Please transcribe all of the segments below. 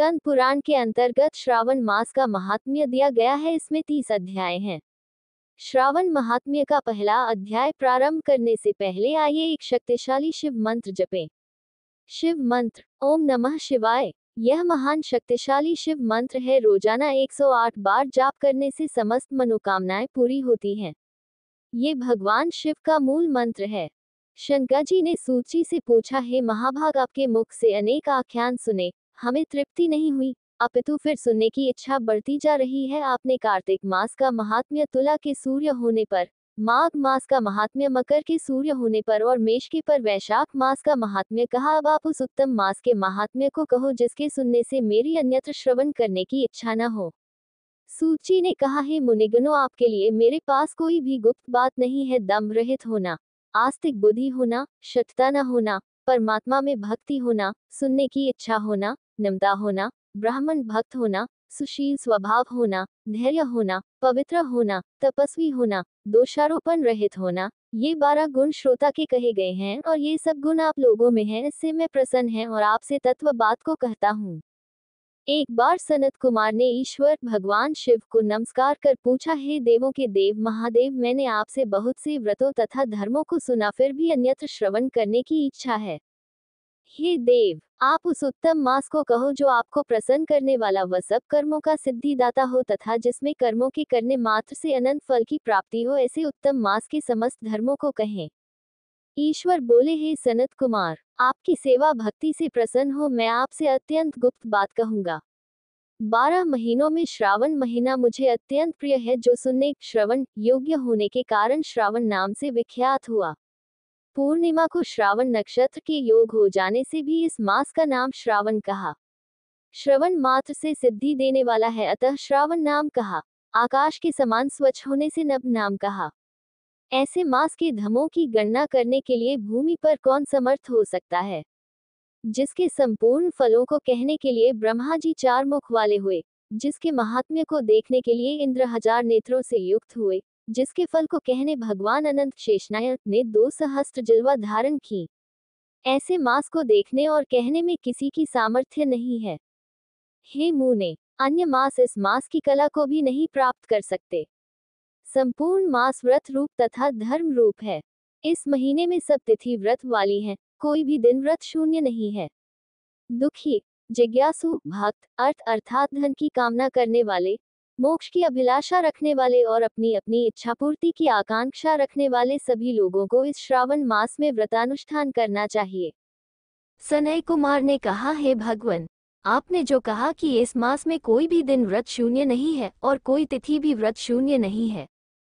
स्कंद पुराण के अंतर्गत श्रावण मास का महात्म्य दिया गया है इसमें तीस अध्याय हैं श्रावण महात्म्य का पहला अध्याय प्रारंभ करने से पहले आइए एक शक्तिशाली शिव मंत्र जपें। शिव मंत्र ओम नमः शिवाय यह महान शक्तिशाली शिव मंत्र है रोजाना 108 बार जाप करने से समस्त मनोकामनाएं पूरी होती हैं। ये भगवान शिव का मूल मंत्र है शंकर जी ने सूची से पूछा है महाभाग आपके मुख से अनेक आख्यान सुने हमें तृप्ति नहीं हुई अपितु फिर सुनने की इच्छा बढ़ती जा रही है आपने कार्तिक मास का महात्म्य तुला के सूर्य होने पर माघ मास का महात्म्य मकर के सूर्य होने पर और मेष के पर वैशाख मास का महात्म्य कहा अब आप उस उत्तम मास के महात्म्य को कहो जिसके सुनने से मेरी अन्यत्र श्रवण करने की इच्छा न हो सूची ने कहा है मुनिगनो आपके लिए मेरे पास कोई भी गुप्त बात नहीं है दम रहित होना आस्तिक बुद्धि होना शतता न होना परमात्मा में भक्ति होना सुनने की इच्छा होना नम्रता होना ब्राह्मण भक्त होना सुशील स्वभाव होना धैर्य होना पवित्र होना तपस्वी होना दोषारोपण रहित होना ये बारह गुण श्रोता के कहे गए हैं और ये सब गुण आप लोगों में हैं इससे मैं प्रसन्न है और आपसे तत्व बात को कहता हूँ एक बार सनत कुमार ने ईश्वर भगवान शिव को नमस्कार कर पूछा हे देवों के देव महादेव मैंने आपसे बहुत से व्रतों तथा धर्मों को सुना फिर भी अन्यत्र श्रवण करने की इच्छा है हे देव आप उस उत्तम मास को कहो जो आपको प्रसन्न करने वाला व सब कर्मों का सिद्धिदाता हो तथा जिसमें कर्मों के करने मात्र से अनंत फल की प्राप्ति हो ऐसे उत्तम मास के समस्त धर्मों को कहें ईश्वर बोले हे सनत कुमार आपकी सेवा भक्ति से प्रसन्न हो मैं आपसे अत्यंत गुप्त बात कहूंगा बारह महीनों में श्रावण महीना मुझे अत्यंत प्रिय है जो सुनने श्रवण योग्य होने के कारण श्रावण नाम से विख्यात हुआ पूर्णिमा को श्रावण नक्षत्र के योग हो जाने से भी इस मास का नाम श्रावण कहा श्रवण मात्र से सिद्धि देने वाला है अतः श्रावण नाम कहा आकाश के समान स्वच्छ होने से नव नाम कहा ऐसे मास के धमों की गणना करने के लिए भूमि पर कौन समर्थ हो सकता है जिसके संपूर्ण फलों को कहने के लिए ब्रह्मा जी चार मुख वाले हुए जिसके महात्म्य को देखने के लिए इंद्र हजार नेत्रों से युक्त हुए जिसके फल को कहने भगवान अनंत शेषनायक ने दो सहस्त्र जलवा धारण की ऐसे मास को देखने और कहने में किसी की सामर्थ्य नहीं है हे मुने अन्य मास इस मास की कला को भी नहीं प्राप्त कर सकते संपूर्ण मास व्रत रूप तथा धर्म रूप है इस महीने में सब तिथि व्रत वाली हैं, कोई भी दिन व्रत शून्य नहीं है दुखी जिज्ञासु भक्त अर्थ अर्थात धन की कामना करने वाले मोक्ष की अभिलाषा रखने वाले और अपनी अपनी इच्छा पूर्ति की आकांक्षा रखने वाले सभी लोगों को इस श्रावण मास में व्रतानुष्ठान करना चाहिए सनय कुमार ने कहा हे भगवान आपने जो कहा कि इस मास में कोई भी दिन व्रत शून्य नहीं है और कोई तिथि भी व्रत शून्य नहीं है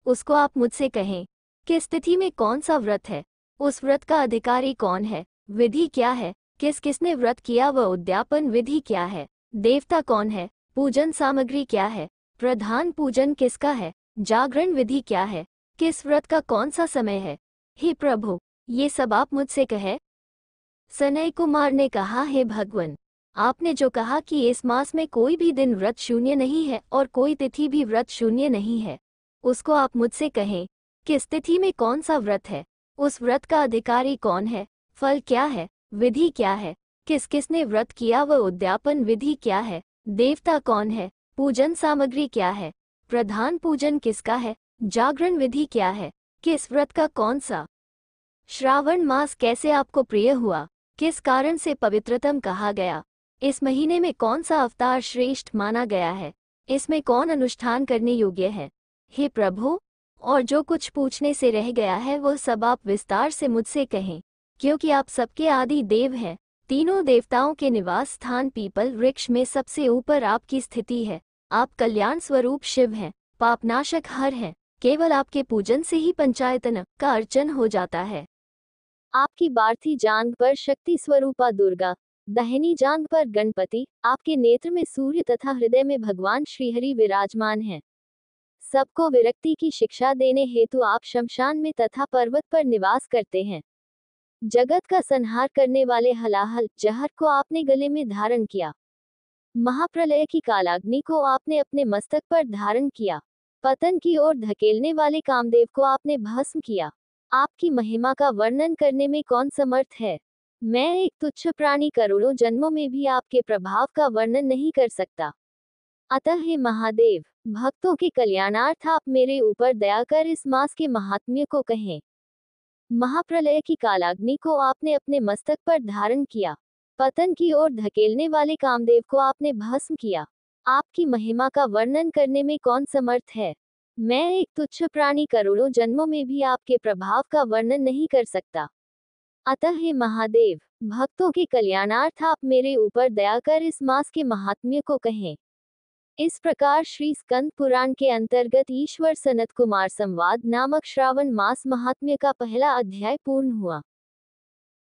उसको आप मुझसे कहें कि स्थिति में कौन सा व्रत है उस व्रत का अधिकारी कौन है विधि क्या है किस किसने व्रत किया व उद्यापन विधि क्या है देवता कौन है पूजन सामग्री क्या है प्रधान पूजन किसका है जागरण विधि क्या है किस व्रत का कौन सा समय है हे प्रभु ये सब आप मुझसे कहे सनय कुमार ने कहा हे भगवान आपने जो कहा कि इस मास में कोई भी दिन व्रत शून्य नहीं है और कोई तिथि भी व्रत शून्य नहीं है उसको आप मुझसे कहें कि स्थिति में कौन सा व्रत है उस व्रत का अधिकारी कौन है फल क्या है विधि क्या है किस किसने व्रत किया व उद्यापन विधि क्या है देवता कौन है पूजन सामग्री क्या है प्रधान पूजन किसका है जागरण विधि क्या है किस व्रत का कौन सा श्रावण मास कैसे आपको प्रिय हुआ किस कारण से पवित्रतम कहा गया इस महीने में कौन सा अवतार श्रेष्ठ माना गया है इसमें कौन अनुष्ठान करने योग्य है हे प्रभु और जो कुछ पूछने से रह गया है वह सब आप विस्तार से मुझसे कहें क्योंकि आप सबके आदि देव हैं तीनों देवताओं के निवास स्थान पीपल वृक्ष में सबसे ऊपर आपकी स्थिति है आप कल्याण स्वरूप शिव हैं पापनाशक हर हैं केवल आपके पूजन से ही पंचायतन का अर्चन हो जाता है आपकी बारथी जांग पर शक्ति स्वरूपा दुर्गा दहनी जांग पर गणपति आपके नेत्र में सूर्य तथा हृदय में भगवान श्रीहरि विराजमान हैं सबको विरक्ति की शिक्षा देने हेतु आप शमशान में तथा पर्वत पर निवास करते हैं जगत का संहार करने वाले हलाहल जहर को आपने गले में धारण किया महाप्रलय की कालाग्नि को आपने अपने मस्तक पर धारण किया पतन की ओर धकेलने वाले कामदेव को आपने भस्म किया आपकी महिमा का वर्णन करने में कौन समर्थ है मैं एक तुच्छ प्राणी करोड़ों जन्मों में भी आपके प्रभाव का वर्णन नहीं कर सकता अतः हे महादेव भक्तों के कल्याणार्थ आप मेरे ऊपर दया कर इस मास के महात्म्य को कहें महाप्रलय की कालाग्नि को आपने अपने मस्तक पर धारण किया पतन की ओर धकेलने वाले कामदेव को आपने भस्म किया आपकी महिमा का वर्णन करने में कौन समर्थ है मैं एक तुच्छ प्राणी करोड़ों जन्मों में भी आपके प्रभाव का वर्णन नहीं कर सकता अतः हे महादेव भक्तों के कल्याणार्थ आप मेरे ऊपर दया कर इस मास के महात्म्य को कहें इस प्रकार श्री स्कंद पुराण के अंतर्गत ईश्वर सनत कुमार संवाद नामक श्रावण मास महात्म्य का पहला अध्याय पूर्ण हुआ